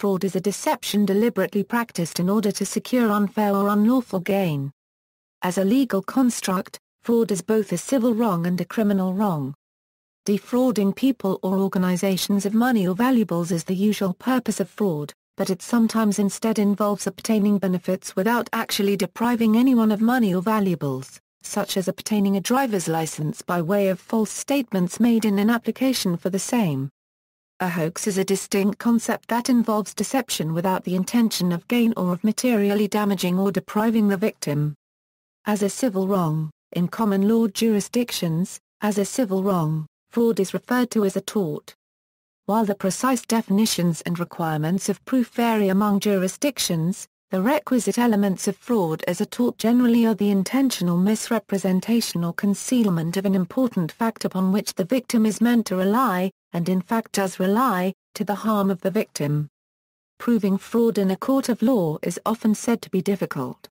Fraud is a deception deliberately practiced in order to secure unfair or unlawful gain. As a legal construct, fraud is both a civil wrong and a criminal wrong. Defrauding people or organizations of money or valuables is the usual purpose of fraud, but it sometimes instead involves obtaining benefits without actually depriving anyone of money or valuables, such as obtaining a driver's license by way of false statements made in an application for the same. A hoax is a distinct concept that involves deception without the intention of gain or of materially damaging or depriving the victim. As a civil wrong, in common law jurisdictions, as a civil wrong, fraud is referred to as a tort. While the precise definitions and requirements of proof vary among jurisdictions, the requisite elements of fraud as a tort generally are the intentional misrepresentation or concealment of an important fact upon which the victim is meant to rely, and in fact does rely, to the harm of the victim. Proving fraud in a court of law is often said to be difficult.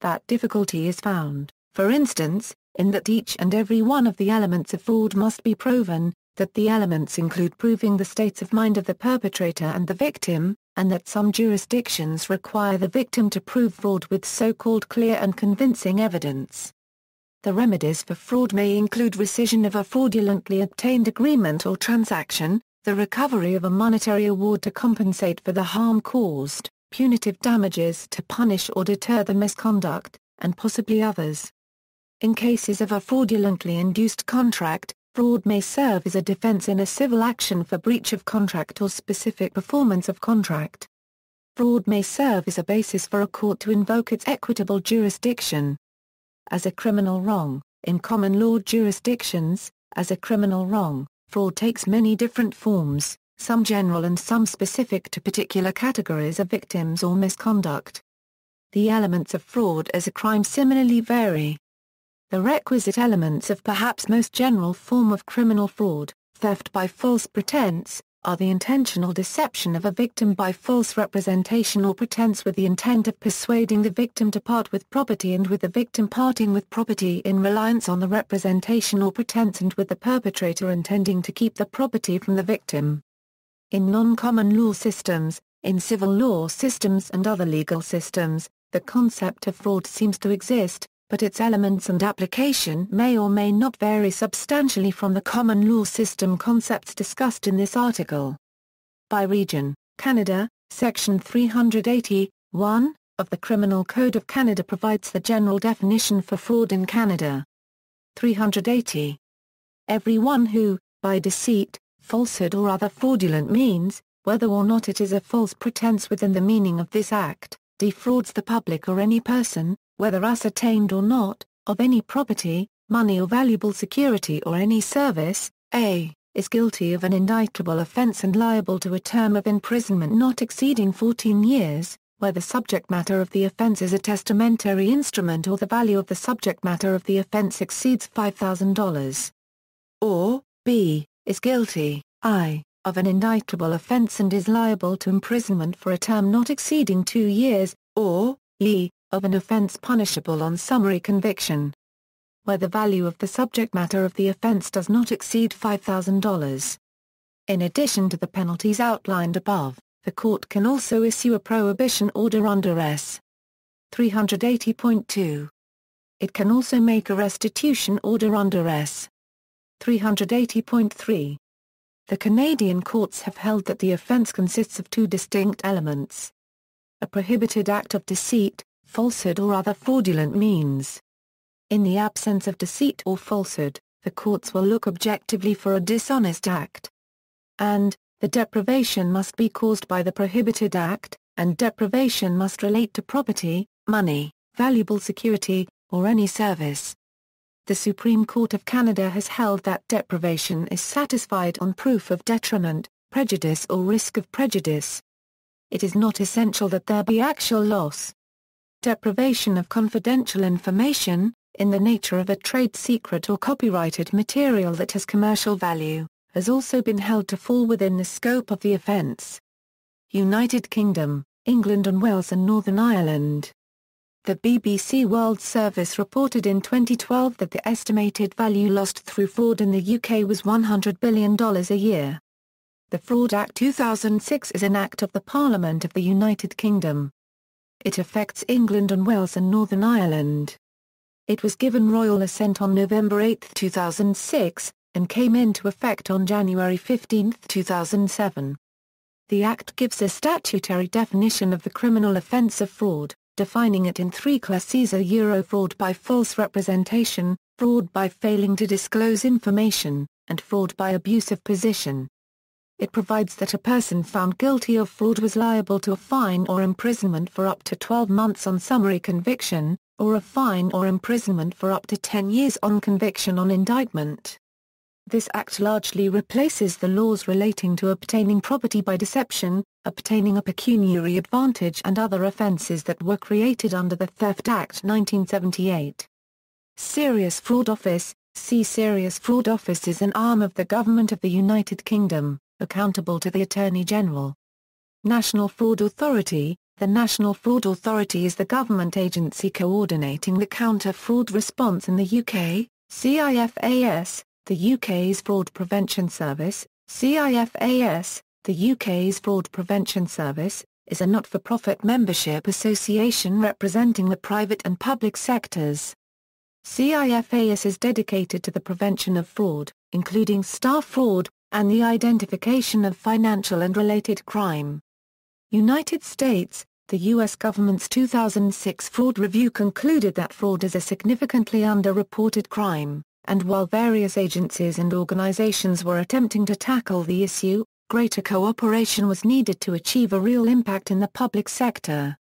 That difficulty is found, for instance, in that each and every one of the elements of fraud must be proven, that the elements include proving the states of mind of the perpetrator and the victim, and that some jurisdictions require the victim to prove fraud with so-called clear and convincing evidence. The remedies for fraud may include rescission of a fraudulently obtained agreement or transaction, the recovery of a monetary award to compensate for the harm caused, punitive damages to punish or deter the misconduct, and possibly others. In cases of a fraudulently induced contract, fraud may serve as a defense in a civil action for breach of contract or specific performance of contract. Fraud may serve as a basis for a court to invoke its equitable jurisdiction as a criminal wrong. In common law jurisdictions, as a criminal wrong, fraud takes many different forms, some general and some specific to particular categories of victims or misconduct. The elements of fraud as a crime similarly vary. The requisite elements of perhaps most general form of criminal fraud, theft by false pretense, are the intentional deception of a victim by false representation or pretense with the intent of persuading the victim to part with property and with the victim parting with property in reliance on the representation or pretense and with the perpetrator intending to keep the property from the victim. In non-common law systems, in civil law systems and other legal systems, the concept of fraud seems to exist, but its elements and application may or may not vary substantially from the common law system concepts discussed in this article. By region, Canada, Section three hundred eighty one of the Criminal Code of Canada provides the general definition for fraud in Canada. 380. Everyone who, by deceit, falsehood or other fraudulent means, whether or not it is a false pretense within the meaning of this act, defrauds the public or any person, whether ascertained or not, of any property, money or valuable security or any service, a, is guilty of an indictable offense and liable to a term of imprisonment not exceeding 14 years, where the subject matter of the offense is a testamentary instrument or the value of the subject matter of the offense exceeds $5,000. Or, b, is guilty, i, of an indictable offense and is liable to imprisonment for a term not exceeding two years, or, e, of an offense punishable on summary conviction. Where the value of the subject matter of the offense does not exceed $5,000. In addition to the penalties outlined above, the court can also issue a prohibition order under S. 380.2. It can also make a restitution order under S. 380.3. The Canadian courts have held that the offence consists of two distinct elements. A prohibited act of deceit, falsehood or other fraudulent means. In the absence of deceit or falsehood, the courts will look objectively for a dishonest act. And, the deprivation must be caused by the prohibited act, and deprivation must relate to property, money, valuable security, or any service. The Supreme Court of Canada has held that deprivation is satisfied on proof of detriment, prejudice or risk of prejudice. It is not essential that there be actual loss, deprivation of confidential information, in the nature of a trade secret or copyrighted material that has commercial value, has also been held to fall within the scope of the offence. United Kingdom, England and Wales and Northern Ireland. The BBC World Service reported in 2012 that the estimated value lost through fraud in the UK was $100 billion a year. The Fraud Act 2006 is an act of the Parliament of the United Kingdom, it affects England and Wales and Northern Ireland. It was given royal assent on November 8, 2006, and came into effect on January 15, 2007. The Act gives a statutory definition of the criminal offence of fraud, defining it in three classes a euro fraud by false representation, fraud by failing to disclose information, and fraud by abuse of position it provides that a person found guilty of fraud was liable to a fine or imprisonment for up to 12 months on summary conviction, or a fine or imprisonment for up to 10 years on conviction on indictment. This act largely replaces the laws relating to obtaining property by deception, obtaining a pecuniary advantage and other offences that were created under the Theft Act 1978. Serious Fraud Office, See Serious Fraud Office is an arm of the Government of the United Kingdom accountable to the Attorney General. National Fraud Authority The National Fraud Authority is the government agency coordinating the counter-fraud response in the UK, CIFAS, the UK's Fraud Prevention Service, CIFAS, the UK's Fraud Prevention Service, is a not-for-profit membership association representing the private and public sectors. CIFAS is dedicated to the prevention of fraud, including staff fraud, and the identification of financial and related crime. United States, the U.S. government's 2006 fraud review concluded that fraud is a significantly underreported crime, and while various agencies and organizations were attempting to tackle the issue, greater cooperation was needed to achieve a real impact in the public sector.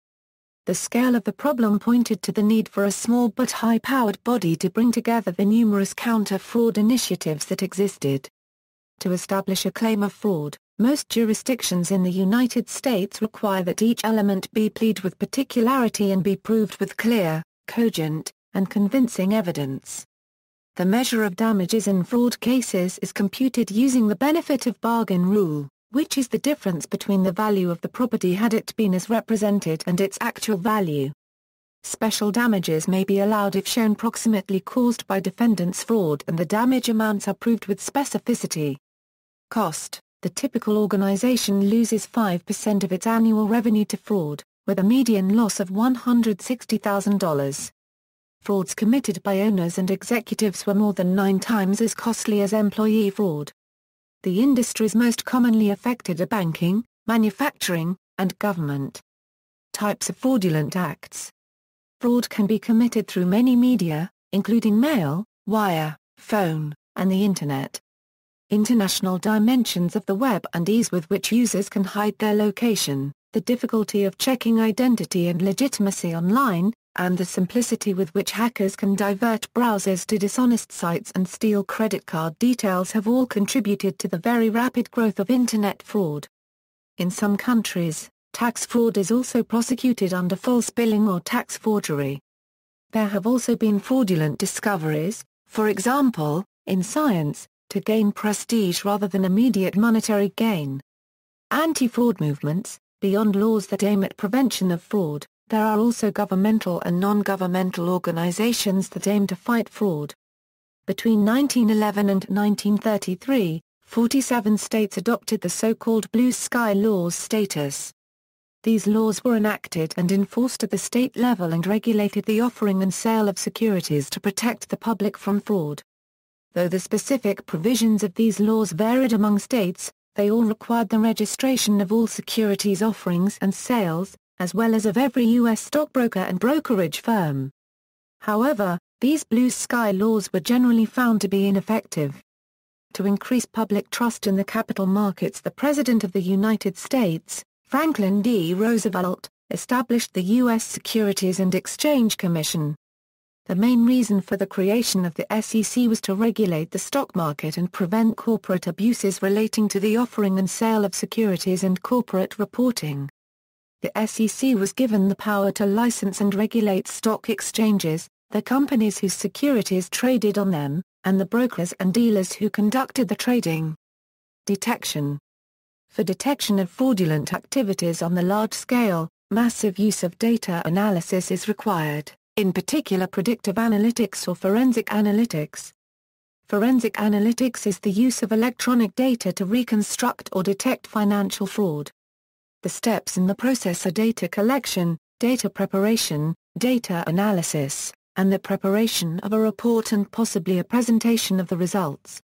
The scale of the problem pointed to the need for a small but high-powered body to bring together the numerous counter-fraud initiatives that existed. To establish a claim of fraud, most jurisdictions in the United States require that each element be plead with particularity and be proved with clear, cogent, and convincing evidence. The measure of damages in fraud cases is computed using the benefit of bargain rule, which is the difference between the value of the property had it been as represented and its actual value. Special damages may be allowed if shown proximately caused by defendant's fraud and the damage amounts are proved with specificity. Cost The typical organization loses 5% of its annual revenue to fraud, with a median loss of $160,000. Frauds committed by owners and executives were more than nine times as costly as employee fraud. The industries most commonly affected are banking, manufacturing, and government. Types of fraudulent acts. Fraud can be committed through many media, including mail, wire, phone, and the Internet international dimensions of the web and ease with which users can hide their location, the difficulty of checking identity and legitimacy online, and the simplicity with which hackers can divert browsers to dishonest sites and steal credit card details have all contributed to the very rapid growth of Internet fraud. In some countries, tax fraud is also prosecuted under false billing or tax forgery. There have also been fraudulent discoveries, for example, in science, to gain prestige rather than immediate monetary gain. Anti-fraud movements, beyond laws that aim at prevention of fraud, there are also governmental and non-governmental organizations that aim to fight fraud. Between 1911 and 1933, 47 states adopted the so-called Blue Sky Laws status. These laws were enacted and enforced at the state level and regulated the offering and sale of securities to protect the public from fraud. Though the specific provisions of these laws varied among states, they all required the registration of all securities offerings and sales, as well as of every U.S. stockbroker and brokerage firm. However, these blue sky laws were generally found to be ineffective. To increase public trust in the capital markets the President of the United States, Franklin D. Roosevelt, established the U.S. Securities and Exchange Commission. The main reason for the creation of the SEC was to regulate the stock market and prevent corporate abuses relating to the offering and sale of securities and corporate reporting. The SEC was given the power to license and regulate stock exchanges, the companies whose securities traded on them, and the brokers and dealers who conducted the trading. Detection For detection of fraudulent activities on the large scale, massive use of data analysis is required in particular predictive analytics or forensic analytics. Forensic analytics is the use of electronic data to reconstruct or detect financial fraud. The steps in the process are data collection, data preparation, data analysis, and the preparation of a report and possibly a presentation of the results.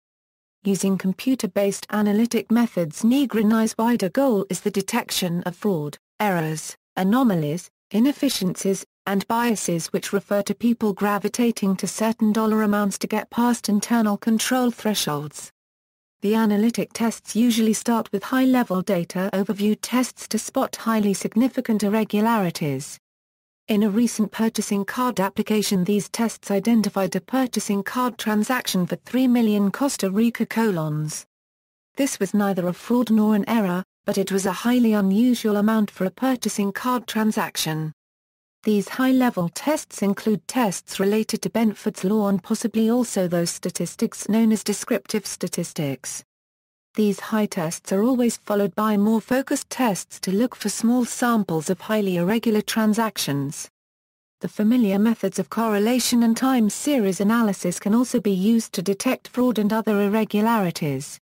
Using computer-based analytic methods Negrini's wider goal is the detection of fraud, errors, anomalies, inefficiencies, and biases which refer to people gravitating to certain dollar amounts to get past internal control thresholds. The analytic tests usually start with high-level data overview tests to spot highly significant irregularities. In a recent purchasing card application these tests identified a purchasing card transaction for 3 million Costa Rica colons. This was neither a fraud nor an error, but it was a highly unusual amount for a purchasing card transaction. These high-level tests include tests related to Benford's law and possibly also those statistics known as descriptive statistics. These high tests are always followed by more focused tests to look for small samples of highly irregular transactions. The familiar methods of correlation and time series analysis can also be used to detect fraud and other irregularities.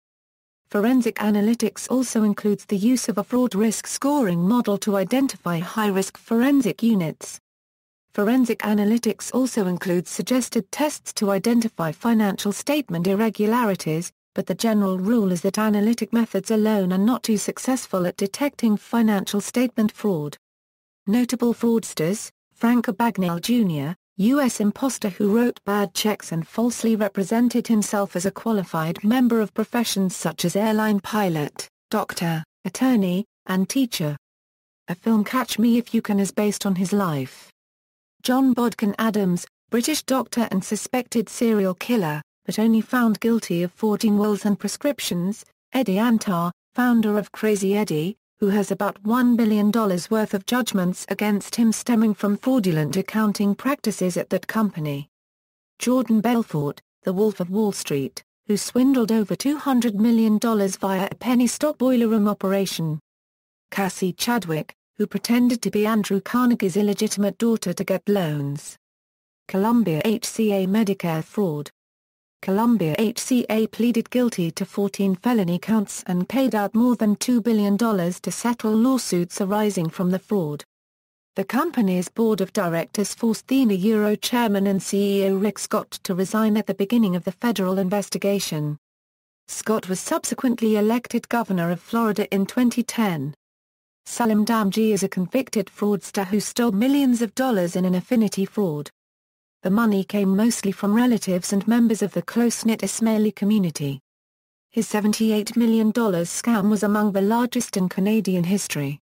Forensic analytics also includes the use of a fraud risk scoring model to identify high-risk forensic units. Forensic analytics also includes suggested tests to identify financial statement irregularities, but the general rule is that analytic methods alone are not too successful at detecting financial statement fraud. Notable fraudsters, Frank Abagnale Jr., U.S. imposter who wrote bad checks and falsely represented himself as a qualified member of professions such as airline pilot, doctor, attorney, and teacher. A film Catch Me If You Can is based on his life. John Bodkin Adams, British doctor and suspected serial killer, but only found guilty of forging wills and prescriptions, Eddie Antar, founder of Crazy Eddie, who has about $1 billion worth of judgments against him stemming from fraudulent accounting practices at that company. Jordan Belfort, the Wolf of Wall Street, who swindled over $200 million via a penny stock boiler room operation. Cassie Chadwick, who pretended to be Andrew Carnegie's illegitimate daughter to get loans. Columbia HCA Medicare fraud. Columbia HCA pleaded guilty to 14 felony counts and paid out more than $2 billion to settle lawsuits arising from the fraud. The company's board of directors forced the Euro chairman and CEO Rick Scott to resign at the beginning of the federal investigation. Scott was subsequently elected governor of Florida in 2010. Salim Damji is a convicted fraudster who stole millions of dollars in an affinity fraud. The money came mostly from relatives and members of the close-knit Ismaili community. His $78 million scam was among the largest in Canadian history.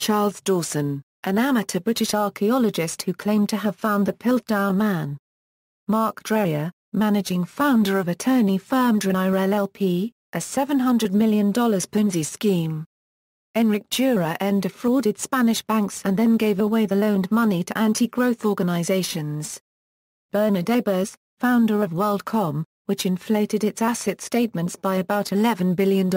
Charles Dawson, an amateur British archaeologist who claimed to have found the Piltdown Man. Mark Dreyer, managing founder of attorney firm Dreyer LLP, a $700 million Ponzi scheme. Enric Jura N defrauded Spanish banks and then gave away the loaned money to anti-growth organizations. Bernard Ebers, founder of WorldCom, which inflated its asset statements by about $11 billion.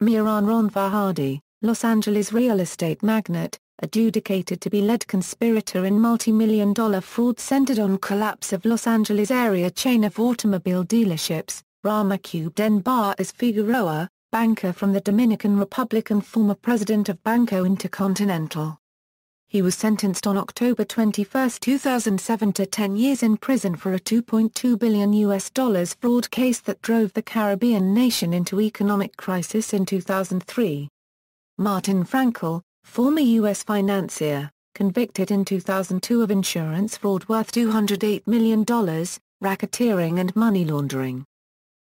Miran Ronvahadi, Los Angeles real estate magnate, adjudicated to be lead conspirator in multi-million dollar fraud centered on collapse of Los Angeles area chain of automobile dealerships, Ramacube Denbar as Figueroa, banker from the Dominican Republic and former president of Banco Intercontinental. He was sentenced on October 21, 2007 to 10 years in prison for a 2.2 billion US dollars fraud case that drove the Caribbean nation into economic crisis in 2003. Martin Frankel, former US financier, convicted in 2002 of insurance fraud worth $208 million, racketeering and money laundering.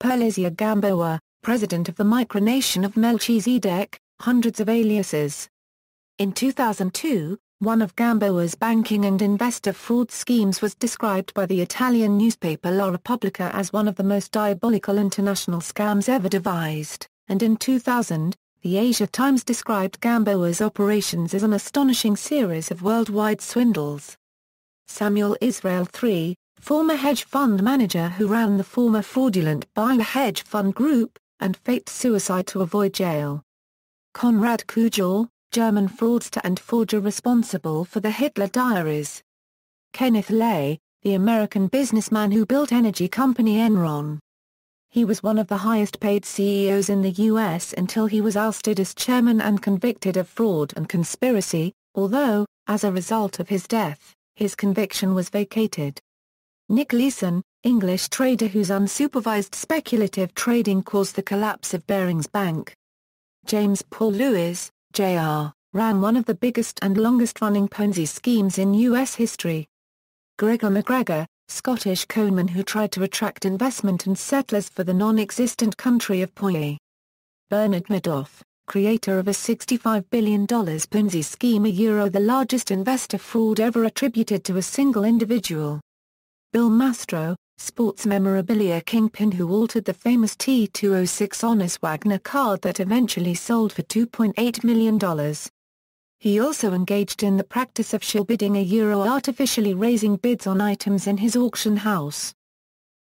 Perlesia Gamboa, president of the micronation of Melchizedek, hundreds of aliases in 2002, one of Gamboa's banking and investor fraud schemes was described by the Italian newspaper La Repubblica as one of the most diabolical international scams ever devised, and in 2000, the Asia Times described Gamboa's operations as an astonishing series of worldwide swindles. Samuel Israel III, former hedge fund manager who ran the former fraudulent Bayer hedge fund group, and faked suicide to avoid jail. Conrad Kujal, German fraudster and forger responsible for the Hitler Diaries. Kenneth Lay, the American businessman who built energy company Enron. He was one of the highest paid CEOs in the U.S. until he was ousted as chairman and convicted of fraud and conspiracy, although, as a result of his death, his conviction was vacated. Nick Leeson, English trader whose unsupervised speculative trading caused the collapse of Barings Bank. James Paul Lewis, Jr., ran one of the biggest and longest-running Ponzi schemes in U.S. history. Gregor McGregor, Scottish conman who tried to attract investment and settlers for the non-existent country of Poye. Bernard Madoff, creator of a $65 billion Ponzi scheme a euro the largest investor fraud ever attributed to a single individual. Bill Mastro, sports memorabilia kingpin who altered the famous T206 Honus Wagner card that eventually sold for $2.8 million. He also engaged in the practice of bidding, a euro artificially raising bids on items in his auction house.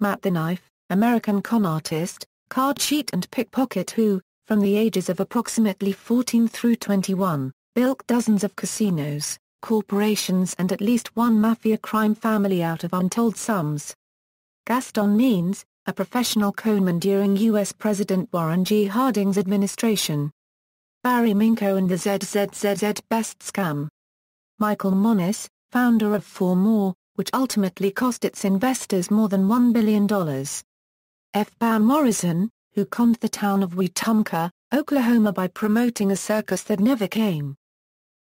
Matt the Knife, American con artist, card cheat, and pickpocket who, from the ages of approximately 14 through 21, built dozens of casinos, corporations and at least one mafia crime family out of untold sums. Gaston Means, a professional conman during U.S. President Warren G. Harding's administration. Barry Minko and the ZZZZ Best Scam. Michael Monis, founder of Four More, which ultimately cost its investors more than $1 billion. F. Bam Morrison, who conned the town of Wetumpka, Oklahoma by promoting a circus that never came.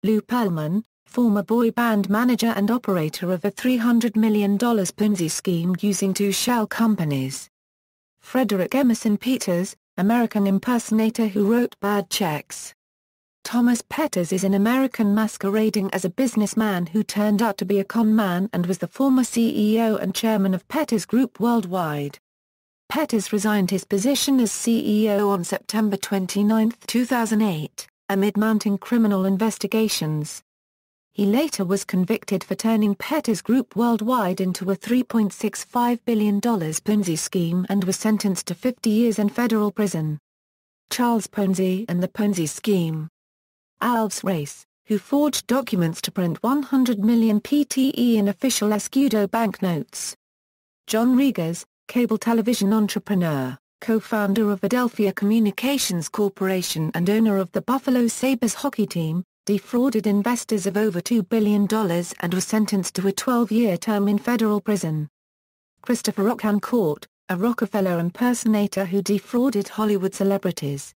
Lou Pearlman, former boy band manager and operator of a $300 million Ponzi scheme using two shell companies. Frederick Emerson Peters, American impersonator who wrote bad checks. Thomas Peters is an American masquerading as a businessman who turned out to be a con man and was the former CEO and chairman of Peters Group worldwide. Peters resigned his position as CEO on September 29, 2008, amid mounting criminal investigations. He later was convicted for turning Pettis Group Worldwide into a $3.65 billion Ponzi scheme and was sentenced to 50 years in federal prison. Charles Ponzi and the Ponzi scheme. Alves Race, who forged documents to print 100 million PTE in official Escudo banknotes. John Rigas, cable television entrepreneur, co-founder of Adelphia Communications Corporation and owner of the Buffalo Sabres hockey team, defrauded investors of over $2 billion and was sentenced to a 12-year term in federal prison. Christopher Court, a Rockefeller impersonator who defrauded Hollywood celebrities.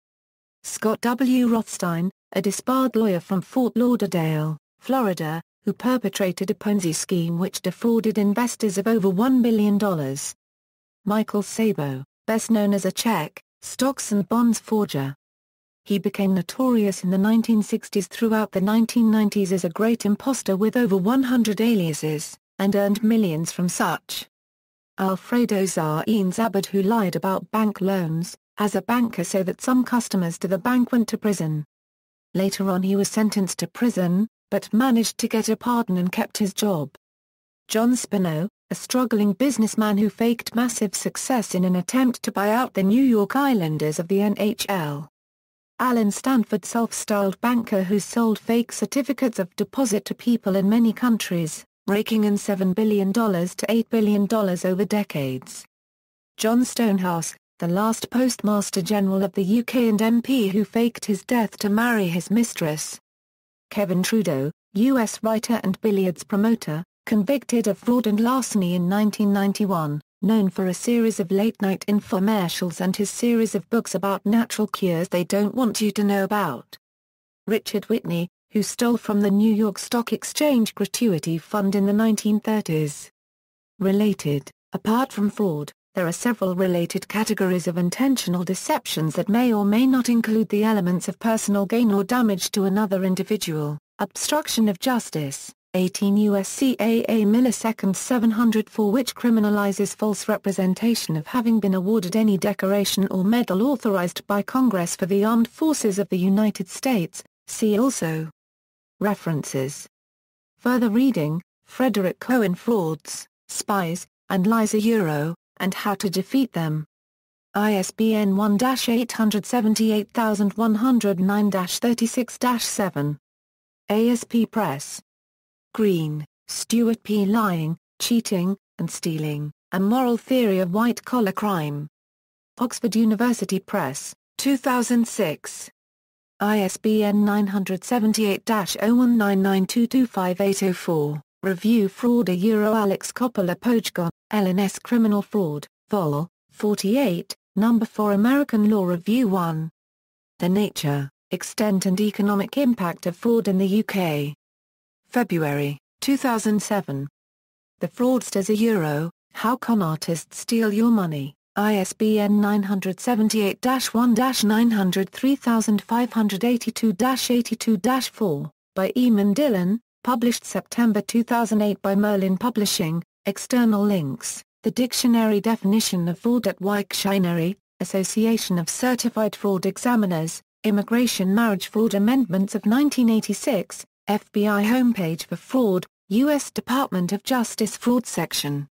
Scott W. Rothstein, a disbarred lawyer from Fort Lauderdale, Florida, who perpetrated a Ponzi scheme which defrauded investors of over $1 billion. Michael Sabo, best known as a check, stocks and bonds forger, he became notorious in the 1960s throughout the 1990s as a great imposter with over 100 aliases, and earned millions from such. Alfredo Zaines Zabad who lied about bank loans, as a banker so that some customers to the bank went to prison. Later on he was sentenced to prison, but managed to get a pardon and kept his job. John Spino, a struggling businessman who faked massive success in an attempt to buy out the New York Islanders of the NHL. Alan Stanford self-styled banker who sold fake certificates of deposit to people in many countries, raking in $7 billion to $8 billion over decades. John Stonehouse, the last Postmaster General of the UK and MP who faked his death to marry his mistress. Kevin Trudeau, US writer and billiards promoter, convicted of fraud and larceny in 1991 known for a series of late-night infomercials and his series of books about natural cures they don't want you to know about. Richard Whitney, who stole from the New York Stock Exchange Gratuity Fund in the 1930s. Related, apart from fraud, there are several related categories of intentional deceptions that may or may not include the elements of personal gain or damage to another individual, obstruction of justice, 18 USCAA millisecond 704 which criminalizes false representation of having been awarded any decoration or medal authorized by Congress for the Armed Forces of the United States, see also. References. Further reading, Frederick Cohen Frauds, Spies, and Lies a Euro, and How to Defeat Them. ISBN 1-878109-36-7. ASP Press. Green, Stuart P. Lying, Cheating, and Stealing, A Moral Theory of White-Collar Crime. Oxford University Press, 2006. ISBN 978-0199225804, Review Fraud a Euro Alex Coppola Pojgon, LNS Criminal Fraud, Vol. 48, Number 4 American Law Review 1. The Nature, Extent and Economic Impact of Fraud in the UK. February, 2007. The Fraudsters a Euro, How Con Artists Steal Your Money, ISBN 978-1-903582-82-4, by Eamon Dillon, published September 2008 by Merlin Publishing, external links, The Dictionary Definition of Fraud at Wiktionary, Association of Certified Fraud Examiners, Immigration Marriage Fraud Amendments of 1986, FBI homepage for fraud, U.S. Department of Justice Fraud Section.